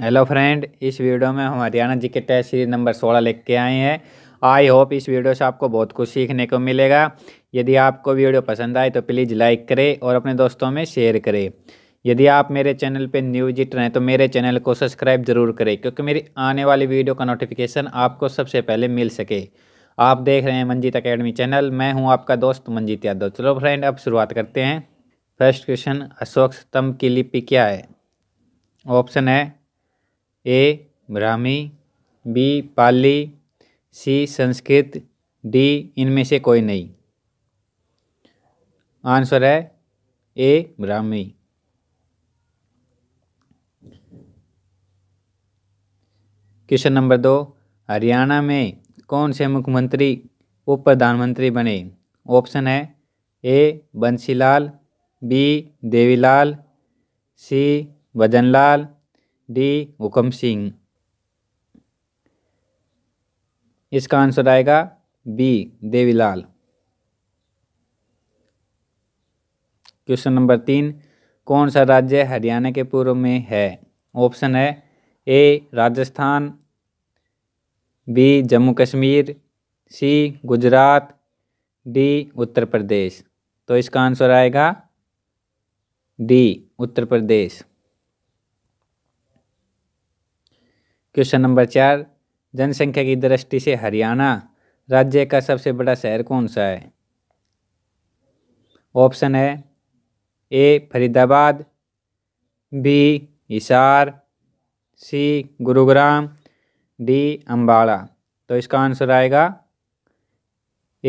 hello friend इस video में हम हरियाणा जी के टेस्ट सीरीज नंबर सोलह लेके आए हैं आई होप इस वीडियो से आपको बहुत कुछ सीखने को मिलेगा यदि आपको वीडियो पसंद आए तो प्लीज़ लाइक करें और अपने दोस्तों में शेयर करें यदि आप मेरे चैनल पर न्यू जिट हैं तो मेरे चैनल को सब्सक्राइब ज़रूर करें क्योंकि मेरी आने वाली वीडियो का नोटिफिकेशन आपको सबसे पहले मिल सके आप देख रहे हैं मंजीत अकेडमी चैनल मैं हूँ आपका दोस्त मंजीत यादव चलो फ्रेंड अब शुरुआत करते हैं फर्स्ट क्वेश्चन अशोक स्तंभ की लिपि क्या है ऑप्शन है A Brahmi B Pali C Sanskrit D इनमें से कोई नहीं आंसर है ए ब्राह्मी क्वेश्चन नंबर दो हरियाणा में कौन से मुख्यमंत्री उप प्रधानमंत्री बने ऑप्शन है A Bansilal B Devilal C Bhajanlal D Hukam Singh इसका आंसर आएगा बी देवीलाल क्वेश्चन नंबर तीन कौन सा राज्य हरियाणा के पूर्व में है ऑप्शन है A Rajasthan B Jammu Kashmir C Gujarat D Uttar Pradesh तो इसका आंसर आएगा D Uttar Pradesh question number चार जनसंख्या की दृष्टि से हरियाणा राज्य का सबसे बड़ा शहर कौन सा है ऑप्शन है A Faridabad B Hisar C Gurugram D Ambala तो इसका आंसर आएगा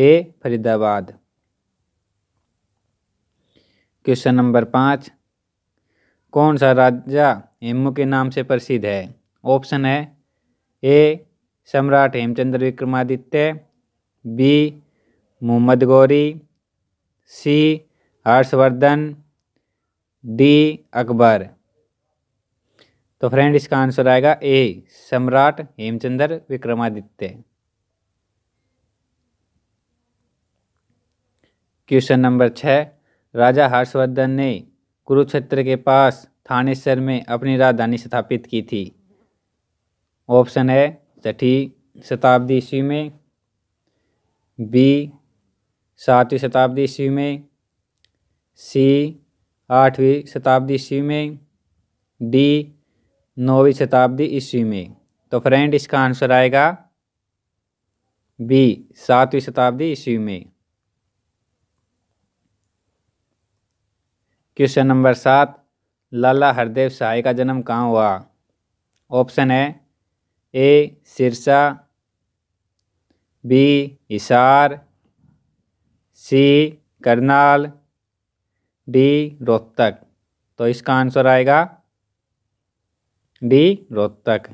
ए फरीदाबाद क्वेश्चन नंबर पाँच कौन सा राजा हेमू के नाम से प्रसिद्ध है ऑप्शन है A Samrat Hemchandra Vikramaditya B Mohammad Ghori C Harshvardhan D Akbar तो फ्रेंड इसका आंसर आएगा ए सम्राट हेमचंद्र विक्रमादित्य क्वेश्चन नंबर छ राजा हर्षवर्धन ने कुरुक्षेत्र के पास थानेश्वर में अपनी राजधानी स्थापित की थी ऑप्शन है छठी शताब्दी ईस्वी में बी सातवीं शताब्दी ईस्वी में सी आठवीं शताब्दी ईस्वी में डी नौवीं शताब्दी ईस्वी में तो फ्रेंड इसका आंसर आएगा बी सातवीं शताब्दी ईस्वी में क्वेश्चन नंबर सात लाला हरदेव सहाय का जन्म कहाँ हुआ ऑप्शन है A Sirsa B Hisar C Karnal D Rohtak तो इसका आंसर आएगा डी रोहतक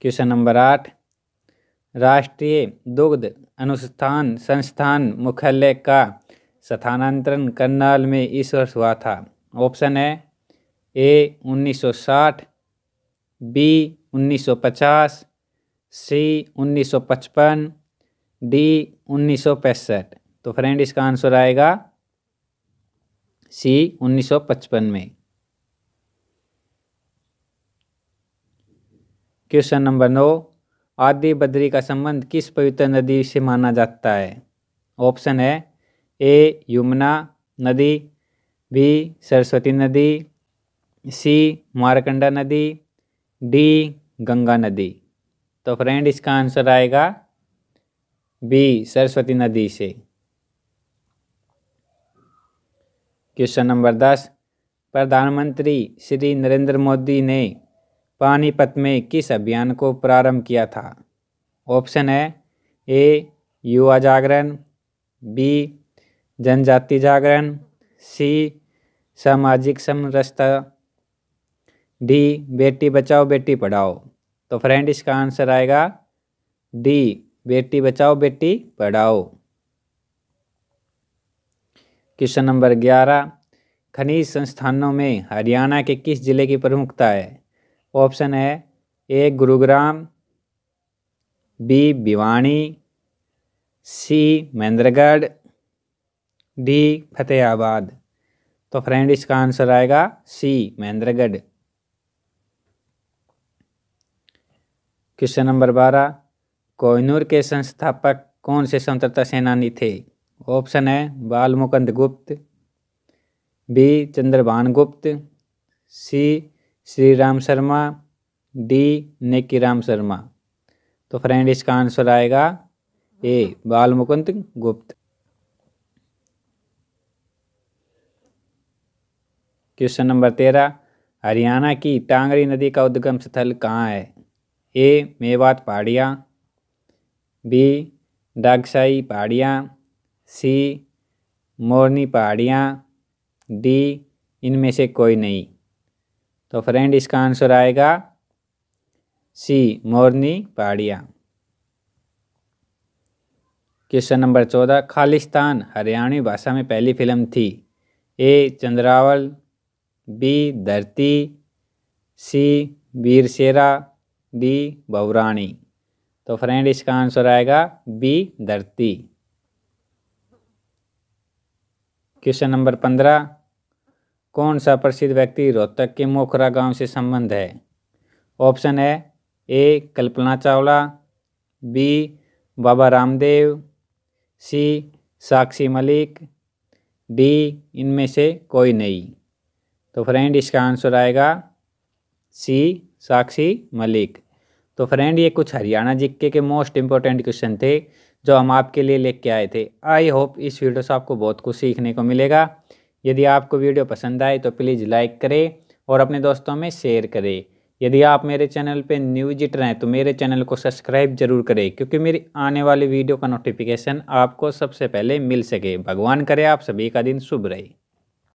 क्वेश्चन नंबर आठ राष्ट्रीय दुग्ध अनुष्ठान संस्थान मुख्यालय का स्थानांतरण करनाल में इस वर्ष हुआ था ऑप्शन है ए 1960 बी 1950 सी 1955 डी उन्नीस तो फ्रेंड इसका आंसर आएगा सी 1955 में क्वेश्चन नंबर नौ आदि बद्री का संबंध किस पवित्र नदी से माना जाता है ऑप्शन है ए यमुना नदी बी सरस्वती नदी सी मारकंडा नदी डी गंगा नदी तो फ्रेंड इसका आंसर आएगा बी सरस्वती नदी से क्वेश्चन नंबर दस प्रधानमंत्री श्री नरेंद्र मोदी ने पानीपत में किस अभियान को प्रारंभ किया था ऑप्शन है ए युवा जागरण बी जनजाति जागरण सी सामाजिक समरसता डी बेटी बचाओ बेटी पढ़ाओ तो फ्रेंड इसका आंसर आएगा डी बेटी बचाओ बेटी पढ़ाओ क्वेश्चन नंबर ग्यारह खनिज संस्थानों में हरियाणा के किस जिले की प्रमुखता है ऑप्शन है A Gurugram B Bhiwani C Mahendragarh D Fatehabad तो फ्रेंड इसका आंसर आएगा सी महेंद्रगढ़ क्वेश्चन नंबर बारह कोहिनूर के संस्थापक कौन से स्वतंत्रता सेनानी थे ऑप्शन है बाल मुकुंद गुप्त B Chandrabhan Gupta C Shri Ram Sharma D Neki Ram Sharma तो फ्रेंड इसका आंसर आएगा ए बाल मुकुंद गुप्त क्वेश्चन नंबर तेरह हरियाणा की टांगरी नदी का उद्गम स्थल कहाँ है ए मेवात पहाड़ियाँ बी डागसाई पहाड़ियाँ सी मोरनी पहाड़ियाँ डी इनमें से कोई नहीं तो फ्रेंड इसका आंसर आएगा सी मोरनी पहाड़ियाँ क्वेश्चन नंबर चौदह खालिस्तान हरियाणवी भाषा में पहली फिल्म थी ए चंद्रावल बी धरती सी वीरशेरा बी बहुराणी तो फ्रेंड इसका आंसर आएगा बी धरती क्वेश्चन नंबर पंद्रह कौन सा प्रसिद्ध व्यक्ति रोहतक के मोखरा गांव से संबंध है ऑप्शन है A Kalpana Chawla B Baba Ramdev C Sakshi Malik D इनमें से कोई नहीं तो फ्रेंड इसका आंसर आएगा सी साक्षी मलिक तो फ्रेंड ये कुछ हरियाणा जिक्के के मोस्ट इंपॉर्टेंट क्वेश्चन थे जो हम आपके लिए लेके आए थे आई होप इस वीडियो से आपको बहुत कुछ सीखने को मिलेगा यदि आपको वीडियो पसंद आए तो प्लीज़ लाइक करें और अपने दोस्तों में शेयर करें यदि आप मेरे चैनल पे न्यू रहे हैं तो मेरे चैनल को सब्सक्राइब जरूर करें क्योंकि मेरी आने वाली वीडियो का नोटिफिकेशन आपको सबसे पहले मिल सके भगवान करे आप सभी का दिन शुभ रहे